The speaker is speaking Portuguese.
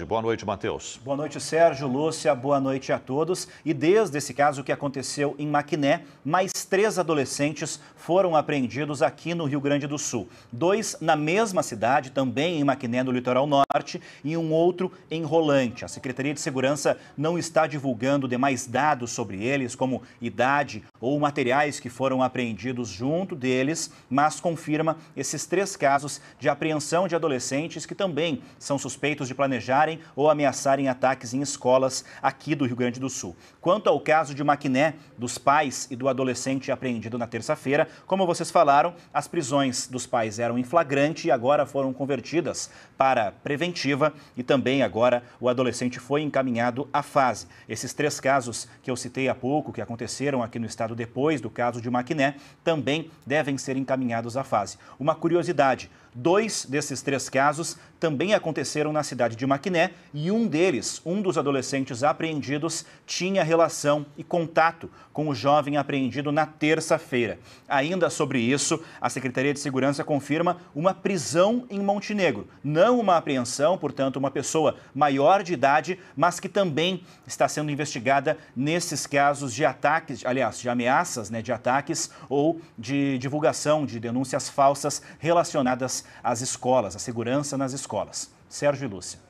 tarde. Boa noite, Matheus. Boa noite, Sérgio, Lúcia, boa noite a todos. E desde esse caso que aconteceu em Maquiné, mais três adolescentes foram apreendidos aqui no Rio Grande do Sul. Dois na mesma cidade, também em Maquiné, no litoral norte, e um outro em Rolante. A Secretaria de Segurança não está divulgando demais dados sobre eles, como idade ou materiais que foram apreendidos junto deles, mas confirma esses três casos de apreensão de adolescentes que também são suspeitos de planejar matarem ou ameaçarem ataques em escolas aqui do Rio Grande do Sul. Quanto ao caso de Maquiné, dos pais e do adolescente apreendido na terça-feira, como vocês falaram, as prisões dos pais eram em flagrante e agora foram convertidas para preventiva e também agora o adolescente foi encaminhado à fase. Esses três casos que eu citei há pouco, que aconteceram aqui no estado depois do caso de Maquiné, também devem ser encaminhados à fase. Uma curiosidade, dois desses três casos também aconteceram na cidade de Maquiné, né? e um deles, um dos adolescentes apreendidos, tinha relação e contato com o jovem apreendido na terça-feira. Ainda sobre isso, a Secretaria de Segurança confirma uma prisão em Montenegro, não uma apreensão, portanto, uma pessoa maior de idade, mas que também está sendo investigada nesses casos de ataques, aliás, de ameaças, né, de ataques ou de divulgação de denúncias falsas relacionadas às escolas, à segurança nas escolas. Sérgio e Lúcia.